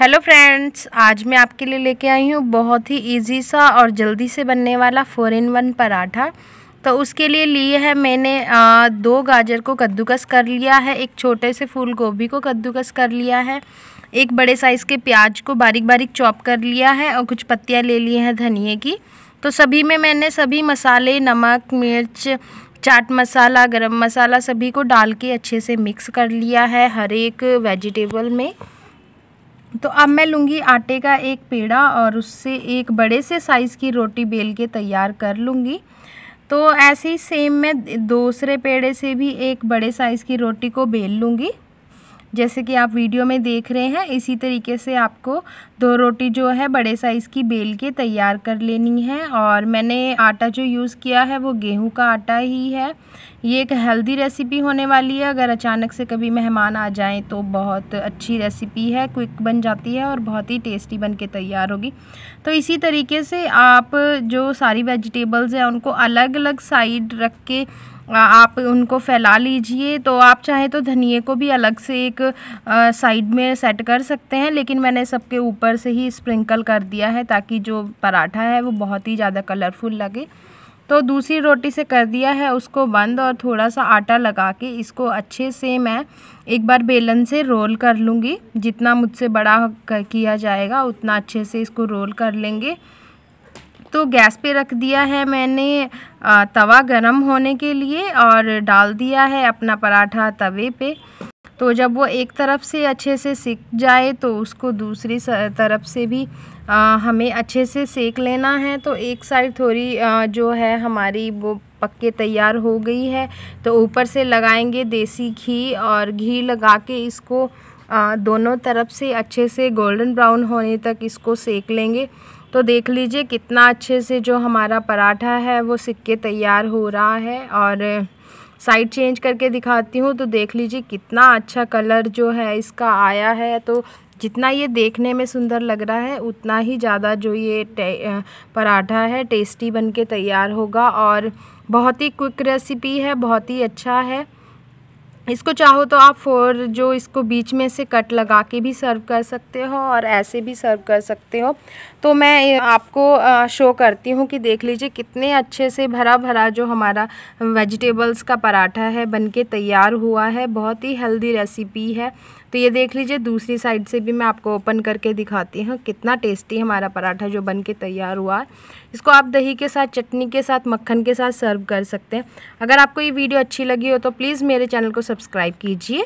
hello friends आज मैं आपके लिए लेके आई हूँ बहुत ही इजी सा और जल्दी से बनने वाला फोर इन वन पराठा तो उसके लिए लिए है मैंने आ, दो गाजर को कद्दूकस कर लिया है एक छोटे से फूल गोभी को कद्दूकस कर लिया है एक बड़े साइज़ के प्याज को बारीक बारीक चॉप कर लिया है और कुछ पत्तियाँ ले ली हैं धनिए की तो सभी में मैंने सभी मसाले नमक मिर्च चाट मसाला गरम मसाला सभी को डाल के अच्छे से मिक्स कर लिया है हर एक वेजिटेबल में तो अब मैं लूँगी आटे का एक पेड़ा और उससे एक बड़े से साइज़ की रोटी बेल के तैयार कर लूँगी तो ऐसे ही सेम मैं दूसरे पेड़े से भी एक बड़े साइज़ की रोटी को बेल लूँगी जैसे कि आप वीडियो में देख रहे हैं इसी तरीके से आपको दो रोटी जो है बड़े साइज़ की बेल के तैयार कर लेनी है और मैंने आटा जो यूज़ किया है वो गेहूं का आटा ही है ये एक हेल्दी रेसिपी होने वाली है अगर अचानक से कभी मेहमान आ जाएं तो बहुत अच्छी रेसिपी है क्विक बन जाती है और बहुत ही टेस्टी बन के तैयार होगी तो इसी तरीके से आप जो सारी वेजिटेबल्स हैं उनको अलग अलग साइड रख के आप उनको फैला लीजिए तो आप चाहे तो धनिए को भी अलग से एक साइड में सेट कर सकते हैं लेकिन मैंने सबके ऊपर से ही स्प्रिंकल कर दिया है ताकि जो पराठा है वो बहुत ही ज़्यादा कलरफुल लगे तो दूसरी रोटी से कर दिया है उसको बंद और थोड़ा सा आटा लगा के इसको अच्छे से मैं एक बार बेलन से रोल कर लूँगी जितना मुझसे बड़ा किया जाएगा उतना अच्छे से इसको रोल कर लेंगे तो गैस पे रख दिया है मैंने तवा गरम होने के लिए और डाल दिया है अपना पराठा तवे पे तो जब वो एक तरफ से अच्छे से सिक जाए तो उसको दूसरी तरफ से भी आ, हमें अच्छे से सेक लेना है तो एक साइड थोड़ी आ, जो है हमारी वो पक्के तैयार हो गई है तो ऊपर से लगाएंगे देसी घी और घी लगा के इसको आ, दोनों तरफ से अच्छे से गोल्डन ब्राउन होने तक इसको सेक लेंगे तो देख लीजिए कितना अच्छे से जो हमारा पराठा है वो सिक्के तैयार हो रहा है और साइड चेंज करके दिखाती हूँ तो देख लीजिए कितना अच्छा कलर जो है इसका आया है तो जितना ये देखने में सुंदर लग रहा है उतना ही ज़्यादा जो ये पराठा है टेस्टी बन के तैयार होगा और बहुत ही क्विक रेसिपी है बहुत ही अच्छा है इसको चाहो तो आप फोर जो इसको बीच में से कट लगा के भी सर्व कर सकते हो और ऐसे भी सर्व कर सकते हो तो मैं आपको शो करती हूँ कि देख लीजिए कितने अच्छे से भरा भरा जो हमारा वेजिटेबल्स का पराठा है बनके तैयार हुआ है बहुत ही हेल्दी रेसिपी है तो ये देख लीजिए दूसरी साइड से भी मैं आपको ओपन करके दिखाती हूँ कितना टेस्टी हमारा पराठा जो बन के तैयार हुआ है इसको आप दही के साथ चटनी के साथ मक्खन के साथ सर्व कर सकते हैं अगर आपको ये वीडियो अच्छी लगी हो तो प्लीज़ मेरे चैनल को सब्सक्राइब कीजिए